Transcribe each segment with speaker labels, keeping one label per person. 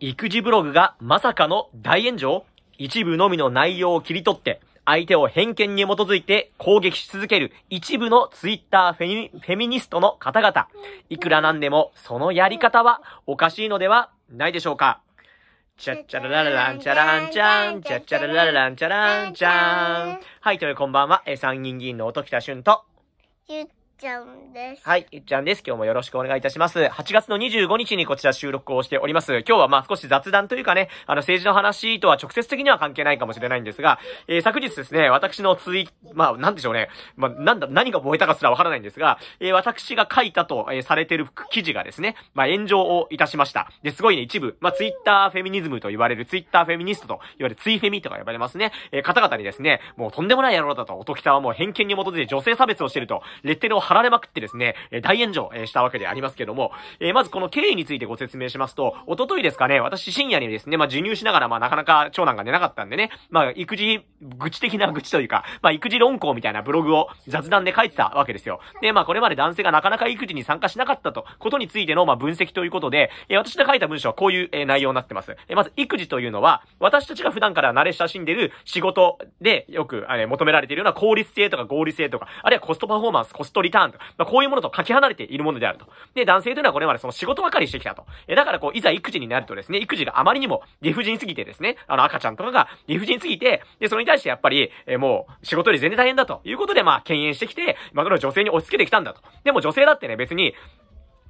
Speaker 1: 育児ブログがまさかの大炎上一部のみの内容を切り取って、相手を偏見に基づいて攻撃し続ける一部のツイッターフェミニストの方々。いくらなんでもそのやり方はおかしいのではないでしょうかチャッチャラララランチャランチャン、チャッチャラララランチャランチャン。はい、というこんばんは、参議院議員の音喜多俊と、ちゃんです。はい、ゆっちゃんです。今日もよろしくお願いいたします。8月の25日にこちら収録をしております。今日はまあ少し雑談というかね、あの政治の話とは直接的には関係ないかもしれないんですが、えー、昨日ですね、私のツイ、まあなんでしょうね、まあなんだ、何が燃えたかすらわからないんですが、えー、私が書いたと、えー、されてる記事がですね、まあ炎上をいたしました。で、すごいね、一部、まあツイッターフェミニズムと言われる、ツイッターフェミニストと言われるツイフェミとか呼ばれますね、えー、方々にですね、もうとんでもない野郎だと、おときたはもう偏見に基づいて女性差別をしてると、レッテルをられまくってですね、え大炎上、えしたわけでありますけども、えまずこの経緯についてご説明しますと、おとといですかね、私深夜にですね、まあ、授乳しながら、まあ、なかなか長男が寝なかったんでね、まあ、育児、愚痴的な愚痴というか、まあ、育児論考みたいなブログを雑談で書いてたわけですよ。で、まあ、これまで男性がなかなか育児に参加しなかったと、ことについての、まあ、分析ということで、え私が書いた文章はこういう、え内容になってます。えまず、育児というのは、私たちが普段から慣れ親しんでる仕事でよく、あれ、求められているような効率性とか合理性とか、あるいはコストパフォーマンス、コストリターンと、まあ、こういうものとかけ離れているものであると。で、男性というのはこれまでその仕事ばかりしてきたと。え、だからこう、いざ育児になるとですね、育児があまりにも理不尽すぎてですね、あの赤ちゃんとかが理不尽すぎて、で、それに対してやっぱり、えもう、仕事より全然大変だということで、まあ、敬遠してきて、まあ、それを女性に押し付けてきたんだと。でも女性だってね、別に、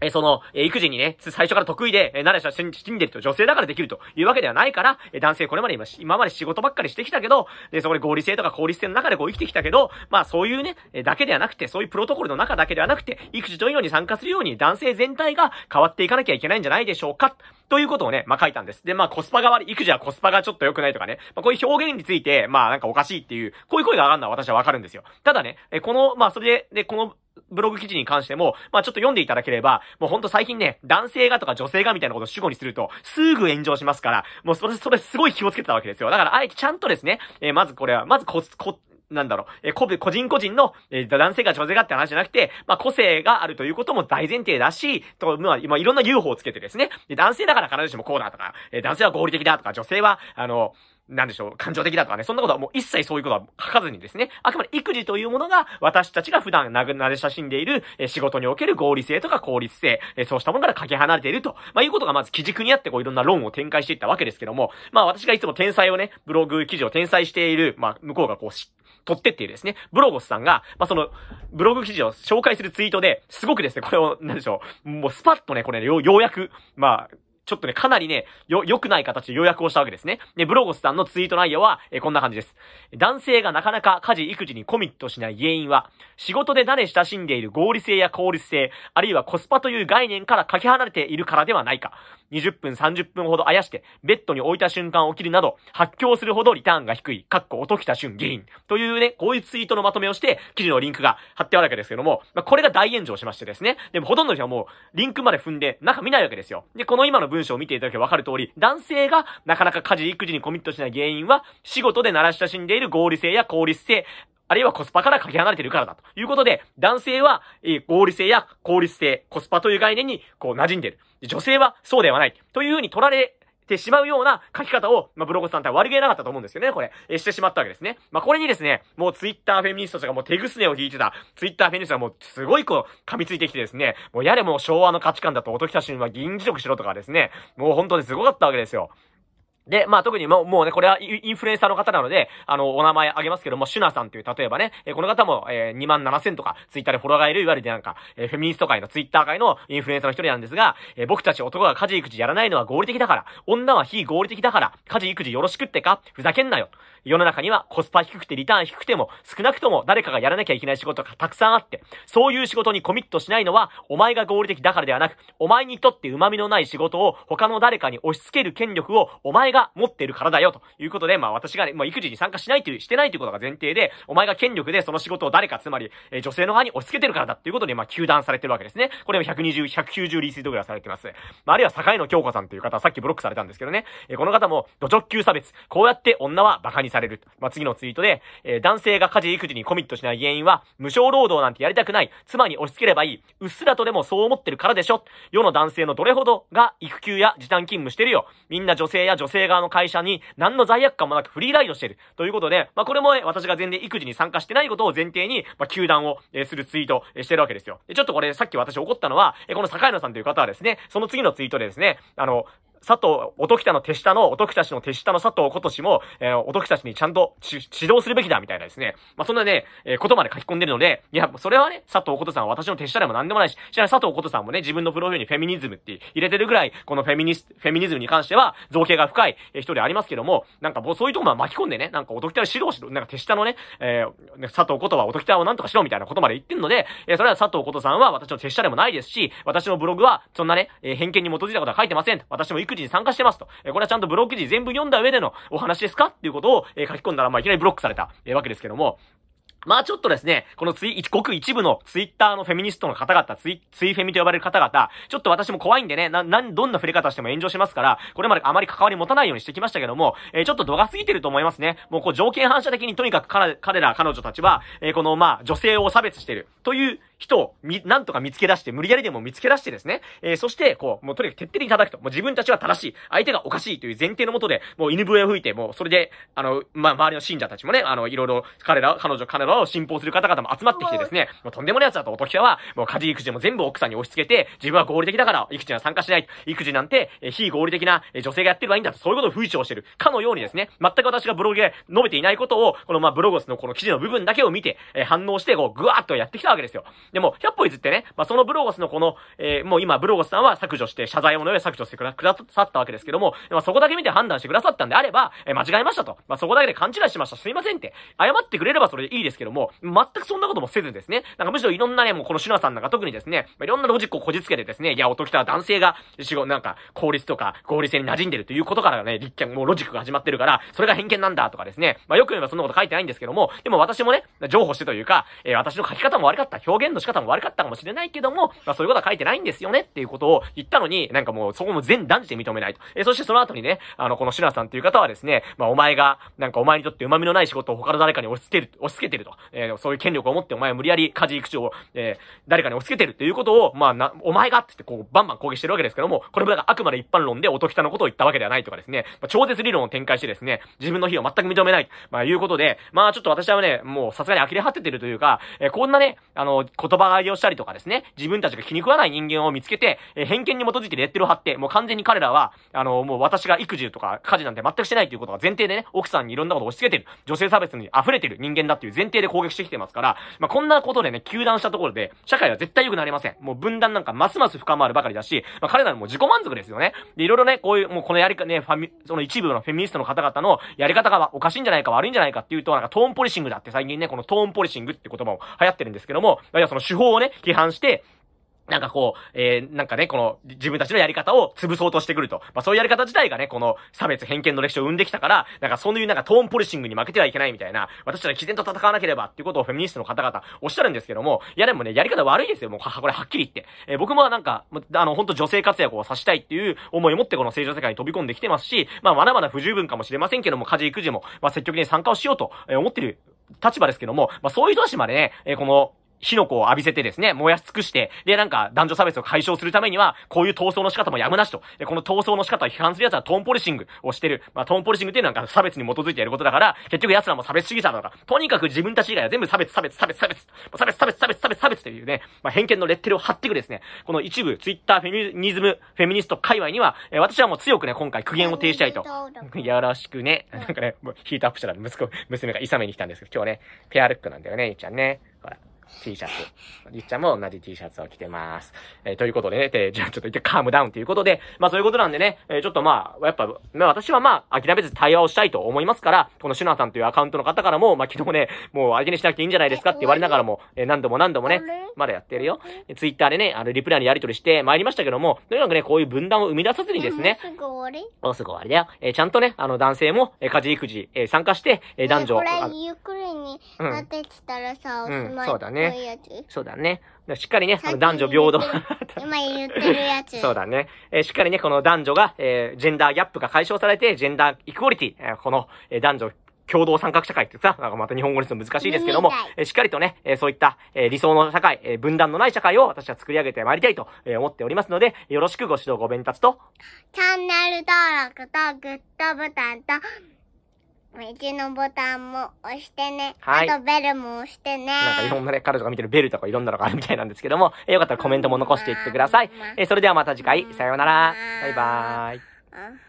Speaker 1: えその、え育児にね、最初から得意で、えー、慣れした死んでると女性だからできるというわけではないから、え男性これまで今、今まで仕事ばっかりしてきたけど、で、そこで合理性とか効率性の中でこう生きてきたけど、まあそういうね、えだけではなくて、そういうプロトコルの中だけではなくて、育児というように参加するように男性全体が変わっていかなきゃいけないんじゃないでしょうか。ということをね、まあ書いたんです。で、まあコスパが悪い、育児はコスパがちょっと良くないとかね、まあこういう表現について、まあなんかおかしいっていう、こういう声が上がるのは私はわかるんですよ。ただね、えこの、まあそれで、で、このブログ記事に関しても、まあちょっと読んでいただければ、もうほんと最近ね、男性がとか女性がみたいなことを主語にすると、すぐ炎上しますから、もうそれ、それすごい気をつけてたわけですよ。だからあえてちゃんとですね、えー、まずこれは、まずこ、こ、なんだろう、えー、個人個人の、えー、男性が女性がって話じゃなくて、まあ、個性があるということも大前提だし、と、まあ、今いろんな UFO をつけてですね、で、男性だから必ずしもこうだとか、えー、男性は合理的だとか、女性は、あの、なんでしょう、感情的だとかね、そんなことはもう一切そういうことは書かずにですね、あくまで育児というものが私たちが普段なぐなで親しんでいる、え仕事における合理性とか効率性、えそうしたものからかけ離れていると、まあ、いうことがまず基軸にあってこういろんな論を展開していったわけですけども、まあ私がいつも天才をね、ブログ記事を転載している、まあ向こうがこうし、取ってっていうですね、ブロゴスさんが、まあ、その、ブログ記事を紹介するツイートで、すごくですね、これを、なんでしょう、もうスパッとね、これ、う、ようやく、まあ、ちょっとね、かなりね、よ、良くない形で予約をしたわけですね。で、ブロゴスさんのツイート内容は、えー、こんな感じです。男性がなかなか家事、育児にコミットしない原因は、仕事で慣れ親しんでいる合理性や効率性、あるいはコスパという概念からかけ離れているからではないか。20分、30分ほどあやして、ベッドに置いた瞬間起きるなど、発狂するほどリターンが低い、かっこ音きた瞬原因。というね、こういうツイートのまとめをして、記事のリンクが貼ってあるわけですけども、まあ、これが大炎上しましてですね。でもほとんどの人はもう、リンクまで踏んで、中見ないわけですよ。で、この今の文章を見ていただけばわかる通り、男性がなかなか家事、育児にコミットしない原因は、仕事で慣らし親しんでいる合理性や効率性、あるいはコスパからかけ離れているからだ。ということで、男性は、え合理性や効率性、コスパという概念に、こう、馴染んでいる。女性は、そうではない。というふうに取られてしまうような書き方を、まあ、ブログさんって悪気なかったと思うんですよね、これ。え、してしまったわけですね。まあ、これにですね、もうツイッターフェミニストとかもう手ぐすねを引いてた、ツイッターフェミニストがもうすごいこう、噛みついてきてですね、もうやれもう昭和の価値観だと、音たしんは議員辞職しろとかですね、もう本当にすごかったわけですよ。で、まあ特にもうもうね、これはインフルエンサーの方なので、あの、お名前あげますけども、シュナさんという例えばね、えこの方も、えー、2万7千とか、ツイッターでフォロワーがいる、いわゆるなんか、えー、フェミニスト界のツイッター界のインフルエンサーの一人なんですが、えー、僕たち男が家事育児やらないのは合理的だから、女は非合理的だから、家事育児よろしくってか、ふざけんなよ。世の中にはコスパ低くてリターン低くても、少なくとも誰かがやらなきゃいけない仕事がたくさんあって、そういう仕事にコミットしないのは、お前が合理的だからではなく、お前にとって旨味のない仕事を他の誰かに押し付ける権力を、お前がが持ってるからだよ、ということで、まあ私がね、まあ育児に参加しないという、してないということが前提で、お前が権力でその仕事を誰か、つまり、えー、女性の側に押し付けてるからだっていうことで、まあ、球団されてるわけですね。これも120、190リースイートぐらいされてます。まあ、あるいは、坂井の京子さんという方、さっきブロックされたんですけどね。えー、この方も、土直球差別。こうやって女は馬鹿にされる。まあ、次のツイートで、えー、男性が家事育児にコミットしない原因は、無償労働なんてやりたくない。妻に押し付ければいい。うっすらとでもそう思ってるからでしょ。世の男性のどれほどが育休や時短勤務してるよ。みんな女性や女性性側の会社に何の罪悪感もなくフリーライドしてる。ということで、まあ、これも、ね、私が全然育児に参加してないことを前提に、まあ、球団を、えー、するツイート、えしてるわけですよ。で、ちょっとこれ、さっき私怒ったのは、えー、この坂井野さんという方はですね、その次のツイートでですね、あの、佐藤、音喜多の手下の、音喜多氏の手下の佐藤琴氏も、えー、音喜氏にちゃんと指導するべきだ、みたいなですね。まあ、そんなね、えー、ことまで書き込んでるので、いや、それはね、佐藤琴さんは私の手下でも何でもないし、しら佐藤琴さんもね、自分のプロフィールにフェミニズムって入れてるぐらい、このフェミニス、フェミニズムに関しては、造形が深い、えー、人でありますけども、なんかもうそういうとこまで巻き込んでね、なんか音喜多を指導しろ、なんか手下のね、えー、佐藤琴は音喜多をなんとかしろ、みたいなことまで言ってるので、えー、それは佐藤琴さんは私の手下でもないですし、私のブログは、そんなね、えー、偏見に基づいたことは書いてません。私も育児に参加してますと。えこれはちゃんとブロック時全部読んだ上でのお話ですかっていうことを、え書き込んだら、まあ、いきなりブロックされた、えわけですけども、まあちょっとですね、このツイ、ごく一部のツイッターのフェミニストの方々、ツイ、ツイフェミと呼ばれる方々、ちょっと私も怖いんでね、な、なん、どんな触れ方しても炎上しますから、これまであまり関わり持たないようにしてきましたけども、えー、ちょっと度が過ぎてると思いますね。もうこう条件反射的にとにかく彼ら、彼女たちは、えー、このまあ女性を差別してるという人をみ、なんとか見つけ出して、無理やりでも見つけ出してですね、えー、そして、こう、もうとにかく徹底的に叩くと、もう自分たちは正しい、相手がおかしいという前提のもとで、もう犬笛を吹いて、もうそれで、あの、まあ、周りの信者たちもね、あの、いろいろ、彼ら、彼女、彼らを信奉する方々も集まってきてですね、もうとんでもない奴だときは、もう家事育児も全部奥さんに押し付けて、自分は合理的だから、育児には参加しない、育児なんて、えー、非合理的な、えー、女性がやってればいいんだと、そういうことを吹聴してる。かのようにですね、全く私がブログで述べていないことを、このまあ、ブログスのこの記事の部分だけを見て、えー、反応して、こう、ぐわーっとやってきたわけですよ。でも、百歩譲ってね、まあ、そのブロゴスのこの、えー、もう今、ブロゴスさんは削除して、謝罪をのよ削除してくださったわけですけども、まあ、そこだけ見て判断してくださったんであれば、えー、間違えましたと。まあ、そこだけで勘違いしました。すいませんって。謝ってくれればそれでいいですけども、全くそんなこともせずですね、なんかむしろいろんなね、もうこのシュナさんなんか特にですね、まあ、いろんなロジックをこじつけてですね、いや、ときた男性が、仕事、なんか、効率とか、合理性に馴染んでるということからね、立憲、もうロジックが始まってるから、それが偏見なんだとかですね、まあ、よく言えばそんなこと書いてないんですけども、でも私もね、譲歩してというか、えー、私の書き方も悪かった、表現の仕方も悪かったかもしれないけども、まあそういうことは書いてないんですよねっていうことを言ったのに、なんかもうそこも全断じて認めないと。えー、そしてその後にね、あの、このシュナさんっていう方はですね、まあお前が、なんかお前にとって旨味のない仕事を他の誰かに押し付ける、押し付けてると。えー、そういう権力を持ってお前は無理やり家事育長を、えー、誰かに押し付けてるっていうことを、まあな、お前がって言ってこう、バンバン攻撃してるわけですけども、これもだからあくまで一般論で音喜多のことを言ったわけではないとかですね、まあ、超絶理論を展開してですね、自分の非を全く認めない、まあいうことで、まあちょっと私はね、もうさすがに呆れ果ててるというか、えー、こんなね、あの、言葉狩りをしたりとかですね、自分たちが気に食わない人間を見つけて、えー、偏見に基づいてレッテルを貼って、もう完全に彼らは、あの、もう私が育児とか家事なんて全くしてないということが前提でね、奥さんにいろんなことを押し付けてる、女性差別に溢れてる人間だっていう前提で攻撃してきてますから、まあ、こんなことでね、球団したところで、社会は絶対良くなりません。もう分断なんかますます深まるばかりだし、まあ、彼らも自己満足ですよね。で、いろいろね、こういう、もうこのやりか、ね、ファミ、その一部のフェミニストの方々のやり方がおかしいんじゃないか悪いんじゃないかっていうと、なんかトーンポリシングだって最近ね、このトーンポリシングって言葉も流行ってるんですけども、いや、その手法をね、批判して、なんかこう、えー、なんかね、この、自分たちのやり方を潰そうとしてくると。まあそういうやり方自体がね、この差別偏見の歴史を生んできたから、なんかそういうなんかトーンポリシングに負けてはいけないみたいな、私たちは毅然と戦わなければっていうことをフェミニストの方々おっしゃるんですけども、いやでもね、やり方悪いですよ、もうは、これはっきり言って。えー、僕もなんか、あの、本当女性活躍をさしたいっていう思いを持ってこの政治の世界に飛び込んできてますし、まあまだまだ不十分かもしれませんけども、家事育児も、まあ積極的に参加をしようと思ってる立場ですけども、まあそういう人たちまでね、えー、この、火の粉を浴びせてですね、燃やし尽くして、で、なんか、男女差別を解消するためには、こういう闘争の仕方もやむなしと。で、この闘争の仕方を批判する奴はトーンポリシングをしてる。まあ、トーンポリシングっていうのは差別に基づいてやることだから、結局奴らも差別主義者だから、とにかく自分たち以外は全部差別、差別、差別、差別、差別、差別、差別、差別、差別というね、まあ、偏見のレッテルを貼っていくですね、この一部、ツイッターフェミニズム、フェミニスト界隈には、え私はもう強くね、今回苦言を呈したいと。よろしくね。なんかね、もうヒートアップしたら息子、娘がイサメに来たんですけど、今日はね、ペアルックなんだよね、ゆちゃんね。ほら。T シャツ。りっちゃんも同じ T シャツを着てます。えー、ということでね、えじゃあちょっと一回カームダウンということで、まあそういうことなんでね、えー、ちょっとまあ、やっぱ、まあ私はまあ、諦めず対話をしたいと思いますから、このシュナさんというアカウントの方からも、まあ昨日ね、もう相手にしなくていいんじゃないですかって言われながらも、えー、何度も何度もね、まだやってるよ。ツイッターでね、あの、リプライにやり取りして参りましたけども、とにかくね、こういう分断を生み出さずにですね、もうすぐ終わりもうすぐ終わりだよ。えー、ちゃんとね、あの、男性も、えー、家事育児、えー、参加して、えー、男女。ね、これ、ゆっくりになってきたらさ、うん、おしまい、うん、そうだね。ういうやね。つそうだね。しっかりね、あの男女平等。今言ってるやつ。そうだね。えーしっかりね、この男女が、えージェンダーギャップが解消されて、ジェンダーイクオリティ、えーこの、えー男女共同参画社会ってさ、なんかまた日本語にすると難しいですけどもえーしっかりとね、えーそういった、えー理想の社会、えー分断のない社会を私は作り上げてまいりたいとえー思っておりますので、よろしくご指導ご鞭達と、チャンネル登録とグッドボタンとちのボタンも押してね。はいあとベルも押してね。なんかいろんなね、彼女が見てるベルとかいろんなのがあるみたいなんですけども、えよかったらコメントも残していってください。えそれではまた次回、さようなら。バイバーイ。